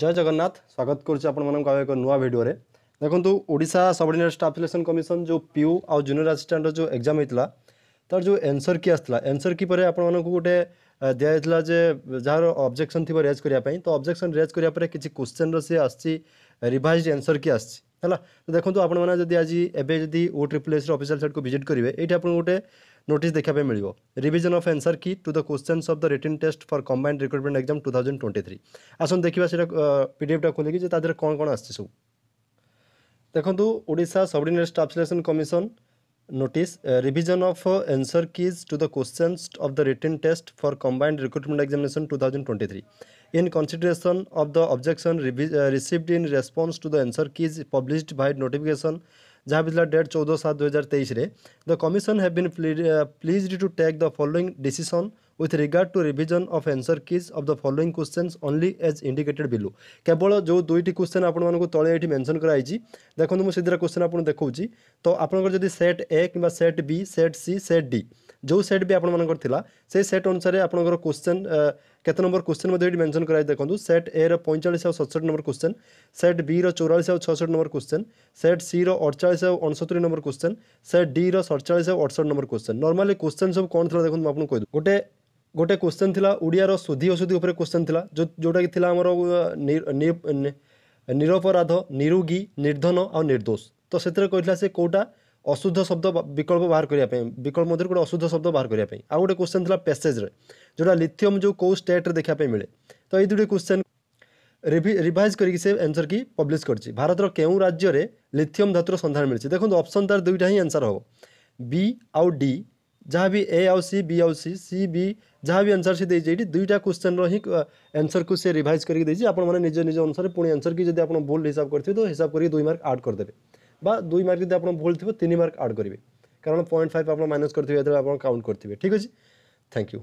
জয় জগন্নাথ স্বাগত করছি আপনার আউ এক নূয়া ভিডিওরে দেখুন Odisha subordinate staff selection commission যে পিউ আউ জুনিয়র আসিষ্টাট যে এক্সাম হয়েছিল তার যে এনসর কি আসছিল এনসর কি পরে আপনার গোটে দিয়েছিল যে যার অবজেকশন থাকবে রেজ করা তো অবজেকশন রেজ করা পরে কিছু কোশ্চেন্র সে আসছে রিভাইজ এনসর কি আসছে ହେଲା ଦେଖନ୍ତୁ ଆପଣମାନେ ଯଦି ଆଜି ଏବେ ଯଦି ଓ ଟ୍ରିପଲ୍ ଏସ୍ର ଅଫିସିଆଲ୍ ସାଇଟ୍କୁ ଭିଜିଟ୍ କରିବେ ଏଇଠି ଆପଣ ଗୋଟେ નોટિસ દેખાવા મળ્યો revision of answer key to the questions of the written test for combined recruitment exam two thousand twenty three ଆସନ୍ତୁ ଦେଖିବା ସେଇଟା ପିଡ଼ିଏଫ୍ଟା ଖୋଲିକି ଯେ ତା ଦେହରେ କ'ଣ କ'ଣ ଆସିଛି ସବୁ ଦେଖନ୍ତୁ Odisha subordinate staff selection commission notice revision of answer keys to the questions of the written test for combined recruitment examination two thousand twenty three in consideration of the objection received in response to the answer keys published by notification जहाँ पिछला date চৌদ সাত দু হাজার তেইশে the commission have been pleased to take the following decision with regard to revision of answer keys of the following questions only as indicated below কেবল যে দুইটি question আপনার তলে এটি মেনশন করা হয়েছি দেখুন মু সেদিন কোশ্চেন আপনার দেখছি তো আপনার যদি সেট এ কিংবা set B set C set D जो सेट भी ଆପଣମାନଙ୍କର ଥିଲା ସେ ସେଟ୍ ଅନୁସାରେ ଆପଣଙ୍କର କ୍ୱେଶ୍ଚନ୍ କେତେ ନମ୍ବର କ୍ୱେଶ୍ଚନ୍ ମଧ୍ୟ ଏଠି ମେନ୍ସନ୍ କରାଯାଇ ଦେଖନ୍ତୁ ସେଟ୍ ଏର ପଇଁଚାଳିଶ ଆଉ ସତଷଠି ନମ୍ବର କ୍ୱେଶ୍ଚନ୍ ସେଟ୍ ବିର ଚଉରାଳିଶ ଆଉ ଛଅଷଠି ନମ୍ବର କ୍ୱେଶ୍ଚନ୍ ସେଟ୍ ସିର ଅଠଚାଳିଶ ଆଉ ଅଣସତୁରି ନମ୍ବର କ୍ୱେଶ୍ଚନ୍ ସେଟ୍ ଡିର ସଡ଼ଚାଳିଶ ଆଉ ଅଠଷଠି ନମ୍ବର କ୍ୱେଶ୍ଚନ୍ ନର୍ମାଲି କ୍ୱେଶ୍ଚନ୍ ସବୁ କ'ଣ ଥିଲା ଦେଖନ୍ତୁ ମୁଁ ଆପଣଙ୍କୁ କହିଦେବି ଗୋଟେ ଗୋଟେ କ୍ୱେଶ୍ଚନ୍ ଥିଲା ଓଡ଼ିଆର ସୁଧି ଅସୁଧି ଉପରେ କ୍ୱେଶ୍ଚନ୍ ଥିଲା ଯେଉଁଟାକି ଥିଲା ଆମର ନିରପରାଧ ନିରୁଗୀ ନିର୍ଦ୍ଧନ ଆଉ ନିର୍ଦ୍ଦୋଷ ତ ସେଥିରେ କହିଥିଲା ସେ କେଉଁଟା ଅଶୁଦ୍ଧ ଶବ୍ଦ ବିକଳ୍ପ ବାହାର କରିବା ପାଇଁ ବିକଳ୍ପ ମଧ୍ୟରୁ ଗୋଟେ ଅଶୁଦ୍ଧ ଶବ୍ଦ ବାହାର କରିବା ପାଇଁ ଆଉ ଗୋଟେ କ୍ୱେଶ୍ଚନ୍ ଥିଲା ପେସେଜ୍ରେ ଯେଉଁଟା ଲିଥିୟମ୍ ଯେଉଁ କେଉଁ ଷ୍ଟେଟ୍ରେ ଦେଖିବା ପାଇଁ ମିଳେ ତ ଏଇ ଦୁଇଟି କ୍ୱେଶ୍ଚନ୍ ରିଭାଇଜ୍ କରିକି ସେ ଆନ୍ସର୍ କି ପବ୍ଲିଶ କରିଛି ଭାରତର କେଉଁ ରାଜ୍ୟରେ ଲିଥିୟମ୍ ଧାତୁର ସନ୍ଧାନ ମିଳିଛି ଦେଖନ୍ତୁ ଅପସନ୍ ତାର ଦୁଇଟା ହିଁ ଆନ୍ସର୍ ହେବ ବି ଆଉ ଡି ଯାହା ବି ଏ ଆଉ ସି ବି ଆଉ ସି ସି ବି ଯାହା ବି ଆନ୍ସର୍ ସେ ଦେଇଛି ଏଇଠି ଦୁଇଟା କ୍ୱେଶ୍ଚନ୍ର ହିଁ ଆନ୍ସର୍କୁ ସେ ରିଭାଇଜ୍ କରିକି ଦେଇଛି ଆପଣମାନେ ନିଜ ନିଜ ଅନୁସାରେ ପୁଣି ଆନ୍ସର୍ କି ଯଦି ଆପଣ ଭୁଲ ହିସାବ କରିଥିବେ ତ ହିସାବ କରିକି ଦୁଇ ମାର୍କ ଆଡ଼୍ କରିଦେବେ বা দুই মার্ক যদি আপনার ভুল থাকবে তিন মার্ক আড করবে কারণ পয়েন্ট ফাইভ আপনার মাইনাস করতে হবে আপনার কাউন্ট করতে হবে ঠিক আছে থ্যাংক ইউ